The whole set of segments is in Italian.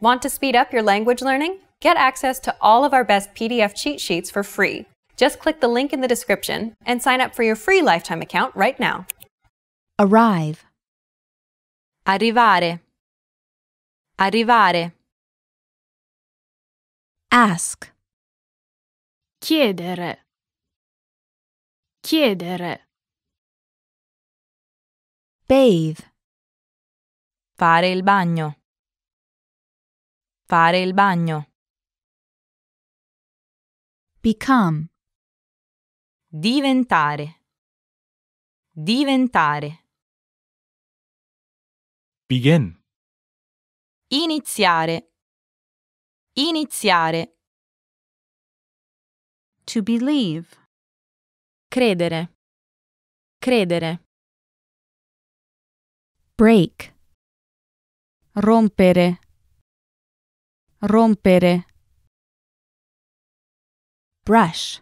Want to speed up your language learning? Get access to all of our best PDF cheat sheets for free. Just click the link in the description and sign up for your free lifetime account right now. Arrive. Arrivare. Arrivare. Ask. Chiedere. Chiedere. Bathe. Fare il bagno. Fare il bagno. Become. Diventare. Diventare. Begin. Iniziare. Iniziare. To believe. Credere. Credere. Break. Rompere rompere brush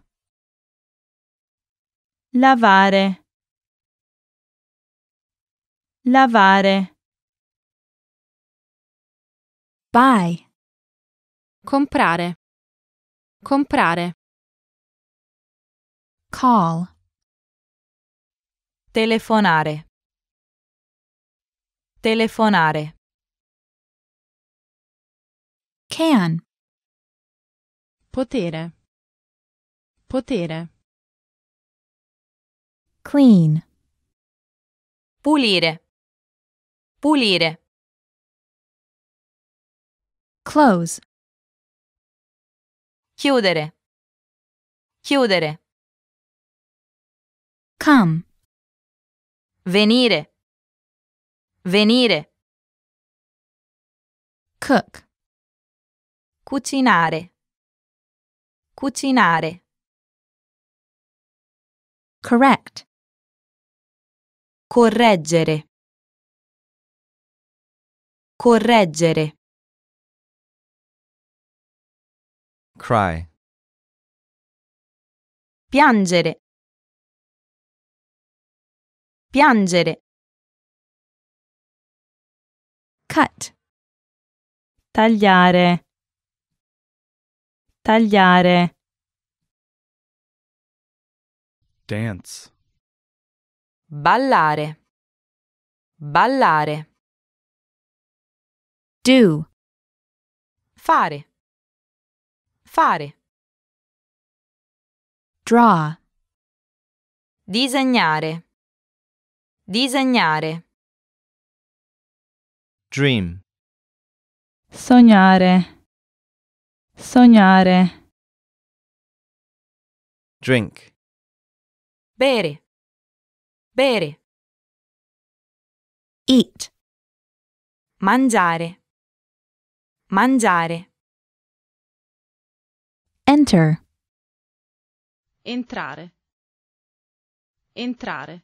lavare lavare buy comprare comprare call telefonare telefonare Can. Potere. Potere. Clean. Pulire. Pulire. Close. Chiudere. Chiudere. Come. Venire. Venire. Cook. Cucinare. Cucinare. Correct. Correggere. Correggere. Cry. Piangere. Piangere. Cut. Tagliare tagliare dance ballare ballare do fare fare draw disegnare disegnare dream sognare Sognare. Drink. Bere. Bere. Eat. Mangiare. Mangiare. Enter. Entrare. Entrare.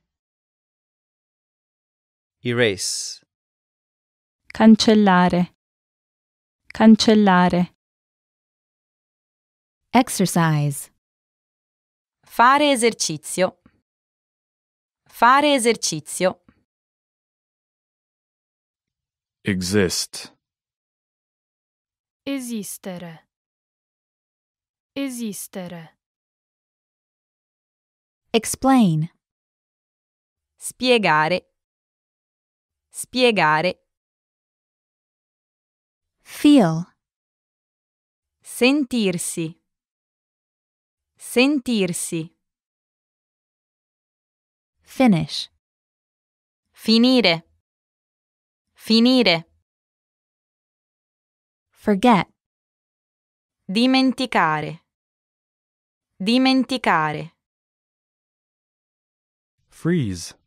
Erase. Cancellare. Cancellare. Exercise. Fare esercizio. Fare esercizio. Exist. Esistere. Esistere. Explain. Spiegare. Spiegare. Feel. Sentirsi. Sentirsi. Finish. Finire. Finire. Forget. Dimenticare. Dimenticare. Freeze.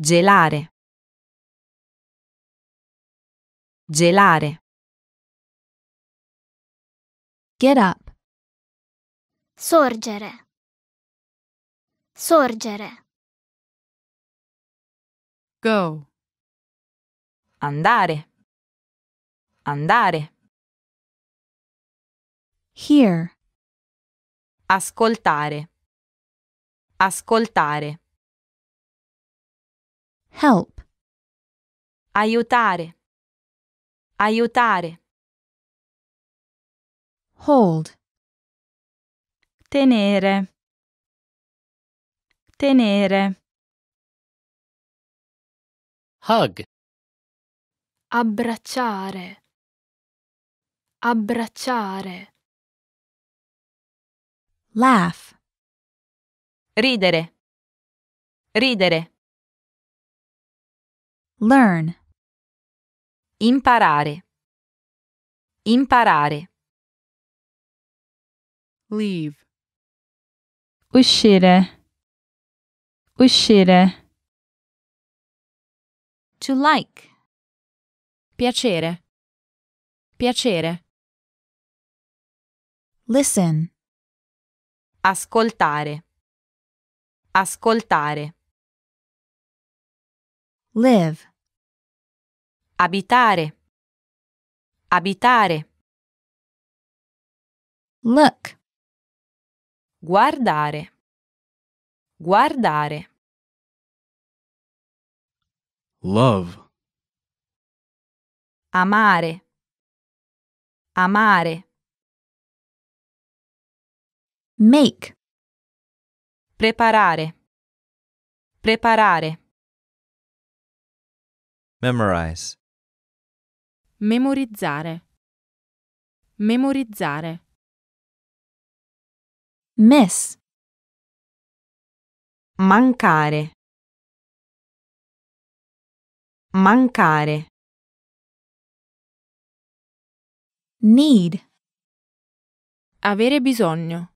Gelare. Gelare. Get up. Sorgere. Sorgere. Go. Andare. Andare. Hear. Ascoltare. Ascoltare. Help. Aiutare. Aiutare. Hold. Tenere. Tenere. Hug. Abbracciare. Abbracciare. Laugh. Ridere. Ridere. Learn. Imparare. Imparare leave uscire uscire to like piacere piacere listen ascoltare ascoltare live abitare abitare look Guardare. Guardare. Love. Amare. Amare. Make. Preparare. Preparare. Memorize. Memorizzare. Memorizzare. Miss. Mancare. Mancare. Need. Avere bisogno.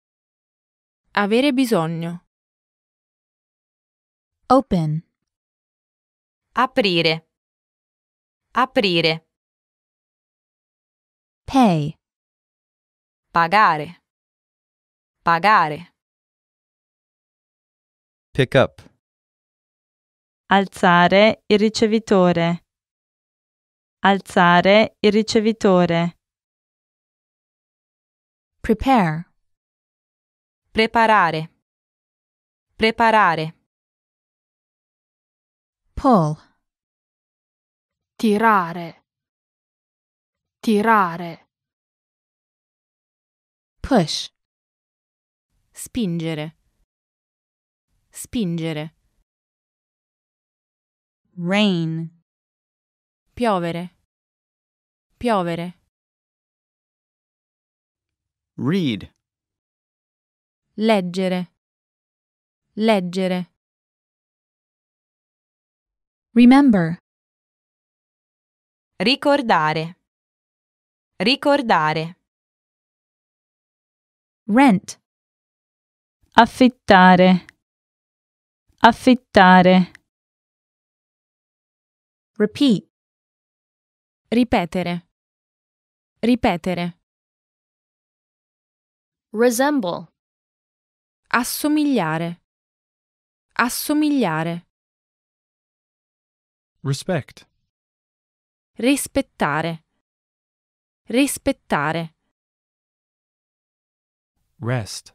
Avere bisogno. Open. Aprire. Aprire. Pay. Pagare. Pagare. Pick up. Alzare il ricevitore. Alzare il ricevitore. Prepare. Preparare. Preparare. Pull. Tirare. Tirare. Push. Spingere. Spingere. Rain. Piovere. Piovere. Read. Leggere. Leggere. Remember. Ricordare. Ricordare. Rent affittare affittare Repeat. Ripetere. Ripetere. Resemble. Assomigliare. Assomigliare. Respect. Rispettare. Rispettare. Rest.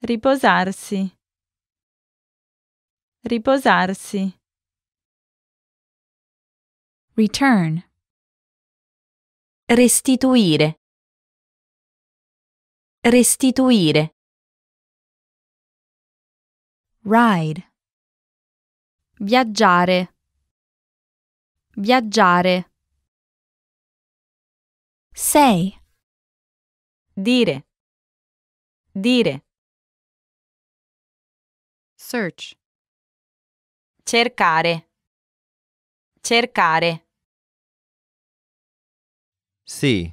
Riposarsi. Riposarsi. Return. Restituire. Restituire. Ride. Viaggiare. Viaggiare. Say. Dire. Dire. Search. Cercare. Cercare. Sì.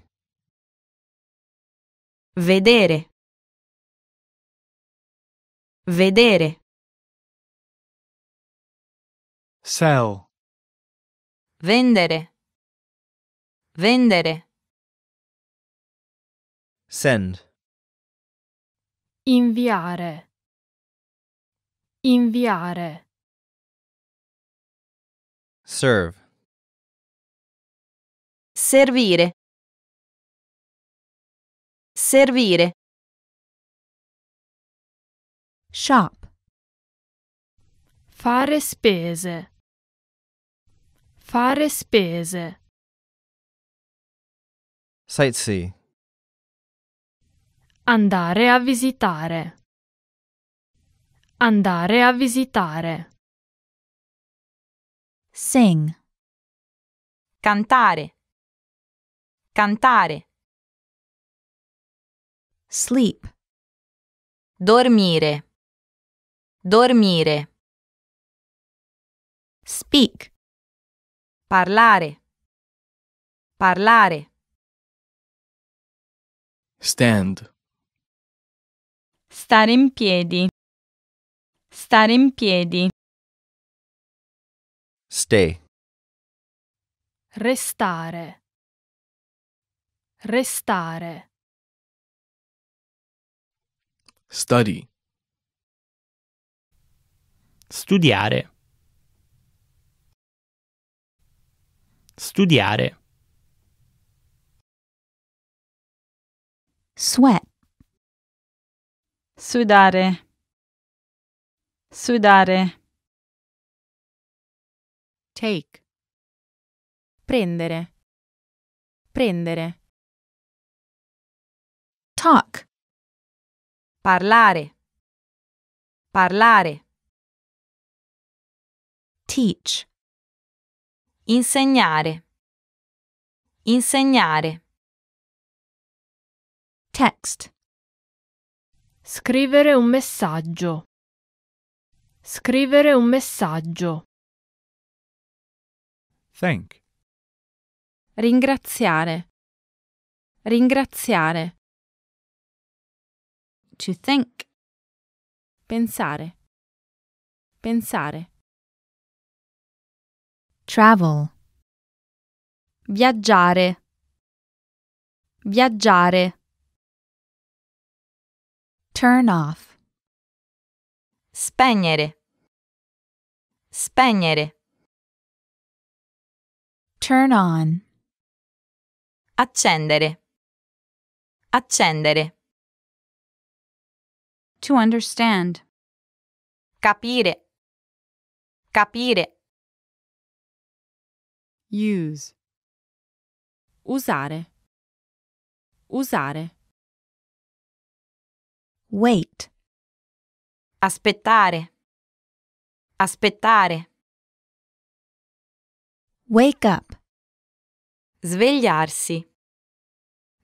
Vedere. Vedere. Sell. Vendere. Vendere. Send. Inviare. Inviare. Serve. Servire. Servire. Shop. Fare spese. Fare spese. Sightsee. Andare a visitare. Andare a visitare. Sing. Cantare. Cantare. Sleep. Dormire. Dormire. Speak. Parlare. Parlare. Stand. Stare in piedi. Stare in piedi. Stay. Restare. Restare. Study. Studiare. Studiare. Sweat. Sudare. Sudare. Take. Prendere. Prendere. Talk. Parlare. Parlare. Teach. Insegnare. Insegnare. Text. Scrivere un messaggio. Scrivere un messaggio. Thank. Ringraziare. Ringraziare. To think. Pensare. Pensare. Travel. Viaggiare. Viaggiare. Turn off. Spegnere. Spegnere. Turn on. Accendere. Accendere. To understand. Capire. Capire. Use. Usare. Usare. Wait. Aspettare. Aspettare. Wake up. Svegliarsi.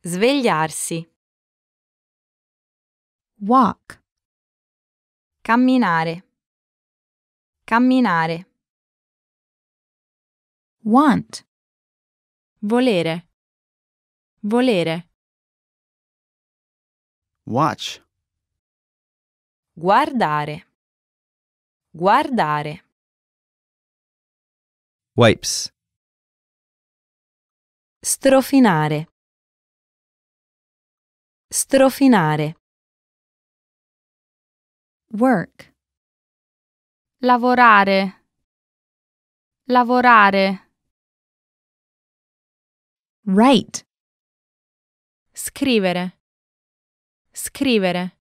Svegliarsi. Walk. Camminare. Camminare. Want. Volere. Volere. Watch. Guardare. Guardare. Wipes. Strofinare. Strofinare. Work. Lavorare. Lavorare. Write. Scrivere. Scrivere.